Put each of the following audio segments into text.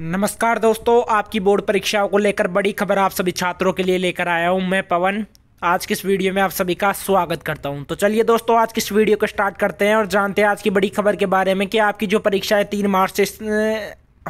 नमस्कार दोस्तों आपकी बोर्ड परीक्षाओं को लेकर बड़ी खबर आप सभी छात्रों के लिए लेकर आया हूं मैं पवन आज की इस वीडियो में आप सभी का स्वागत करता हूं तो चलिए दोस्तों आज की इस वीडियो को स्टार्ट करते हैं और जानते हैं आज की बड़ी खबर के बारे में कि आपकी जो परीक्षा है तीन मार्च से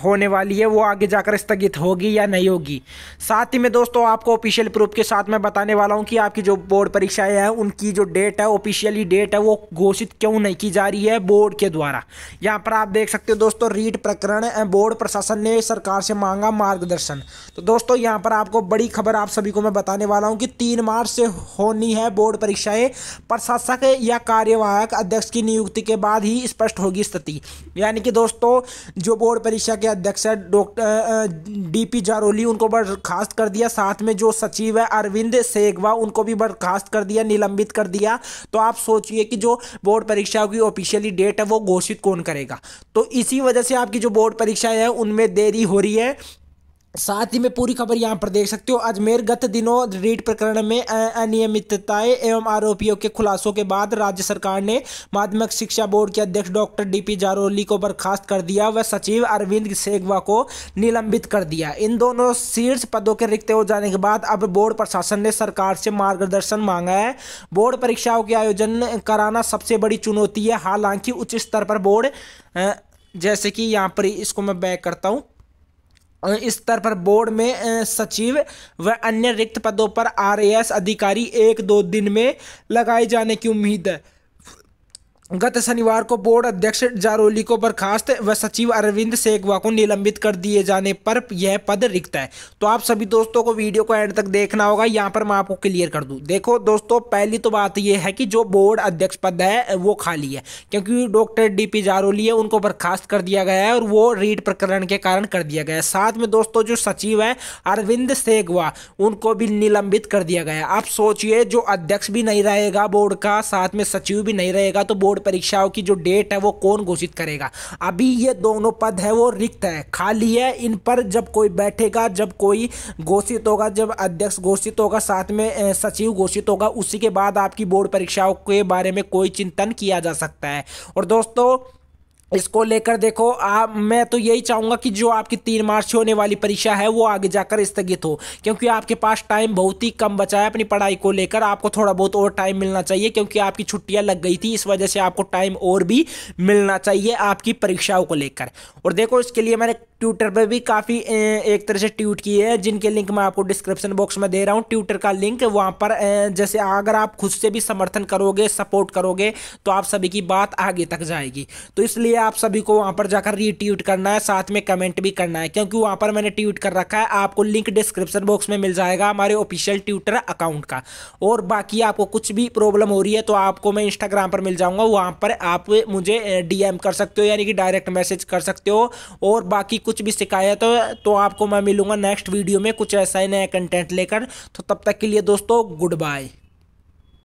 होने वाली है वो आगे जाकर स्थगित होगी या नहीं होगी साथ ही में दोस्तों आपको ऑफिशियल प्रूफ के साथ मैं बताने वाला हूँ कि आपकी जो बोर्ड परीक्षाएं हैं उनकी जो डेट है ऑफिशियली डेट है वो घोषित क्यों नहीं की जा रही है बोर्ड के द्वारा यहाँ पर आप देख सकते हो दोस्तों रीट प्रकरण बोर्ड प्रशासन ने सरकार से मांगा मार्गदर्शन तो दोस्तों यहाँ पर आपको बड़ी खबर आप सभी को मैं बताने वाला हूँ कि तीन मार्च से होनी है बोर्ड परीक्षाएं प्रशासक या कार्यवाहक अध्यक्ष की नियुक्ति के बाद ही स्पष्ट होगी स्थिति यानी कि दोस्तों जो बोर्ड परीक्षा के के अध्यक्ष है डॉक्टर डीपी जारोली उनको बर्खास्त कर दिया साथ में जो सचिव है अरविंद सेगवा उनको भी बर्खास्त कर दिया निलंबित कर दिया तो आप सोचिए कि जो बोर्ड परीक्षा की ऑफिशियली डेट है वो घोषित कौन करेगा तो इसी वजह से आपकी जो बोर्ड परीक्षाएं हैं उनमें देरी हो रही है साथ ही में पूरी खबर यहाँ पर देख सकते हो अजमेर गत दिनों रीट प्रकरण में अनियमितताएं एवं आरोपियों के खुलासों के बाद राज्य सरकार ने माध्यमिक शिक्षा बोर्ड के अध्यक्ष डॉक्टर डीपी जारोली को बर्खास्त कर दिया व सचिव अरविंद सेगवा को निलंबित कर दिया इन दोनों शीर्ष पदों के रिक्त हो जाने के बाद अब बोर्ड प्रशासन ने सरकार से मार्गदर्शन मांगा है बोर्ड परीक्षाओं के आयोजन कराना सबसे बड़ी चुनौती है हालांकि उच्च स्तर पर बोर्ड जैसे कि यहाँ पर इसको मैं बैक करता हूँ स्तर पर बोर्ड में सचिव व अन्य रिक्त पदों पर आरएएस अधिकारी एक दो दिन में लगाए जाने की उम्मीद है गत शनिवार को बोर्ड अध्यक्ष जारोली को बर्खास्त व सचिव अरविंद सेगवा को निलंबित कर दिए जाने पर यह पद रिक्त है तो आप सभी दोस्तों को वीडियो को एंड तक देखना होगा यहाँ पर मैं आपको क्लियर कर दूँ देखो दोस्तों पहली तो बात यह है कि जो बोर्ड अध्यक्ष पद है वो खाली है क्योंकि डॉक्टर डी पी जारोली है उनको बर्खास्त कर दिया गया है और वो रीट प्रकरण के कारण कर दिया गया है साथ में दोस्तों जो सचिव है अरविंद सेगवा उनको भी निलंबित कर दिया गया है आप सोचिए जो अध्यक्ष भी नहीं रहेगा बोर्ड का साथ में सचिव भी नहीं रहेगा तो बोर्ड बोर्ड परीक्षाओं की जो डेट है वो कौन घोषित करेगा अभी ये दोनों पद है वो रिक्त है खाली है इन पर जब कोई बैठेगा जब कोई घोषित होगा जब अध्यक्ष घोषित होगा साथ में सचिव घोषित होगा उसी के बाद आपकी बोर्ड परीक्षाओं के बारे में कोई चिंतन किया जा सकता है और दोस्तों इसको लेकर देखो आप मैं तो यही चाहूँगा कि जो आपकी तीन मार्च होने वाली परीक्षा है वो आगे जाकर स्थगित हो क्योंकि आपके पास टाइम बहुत ही कम बचा है अपनी पढ़ाई को लेकर आपको थोड़ा बहुत और टाइम मिलना चाहिए क्योंकि आपकी छुट्टियाँ लग गई थी इस वजह से आपको टाइम और भी मिलना चाहिए आपकी परीक्षाओं को लेकर और देखो इसके लिए मैंने ट्विटर पर भी काफ़ी एक तरह से ट्वीट किए हैं जिनके लिंक मैं आपको डिस्क्रिप्शन बॉक्स में दे रहा हूँ ट्विटर का लिंक वहाँ पर जैसे अगर आप खुद से भी समर्थन करोगे सपोर्ट करोगे तो आप सभी की बात आगे तक जाएगी तो इसलिए आप सभी को वहाँ पर जाकर रीट्वीट करना है साथ में कमेंट भी करना है क्योंकि वहाँ पर मैंने ट्वीट कर रखा है आपको लिंक डिस्क्रिप्शन बॉक्स में मिल जाएगा हमारे ऑफिशियल ट्विटर अकाउंट का और बाकी आपको कुछ भी प्रॉब्लम हो रही है तो आपको मैं इंस्टाग्राम पर मिल जाऊंगा वहाँ पर आप मुझे डीएम कर सकते हो यानी कि डायरेक्ट मैसेज कर सकते हो और बाकी कुछ भी शिकायत हो तो आपको मैं मिलूंगा नेक्स्ट वीडियो में कुछ ऐसा ही नया कंटेंट लेकर तो तब तक के लिए दोस्तों गुड बाय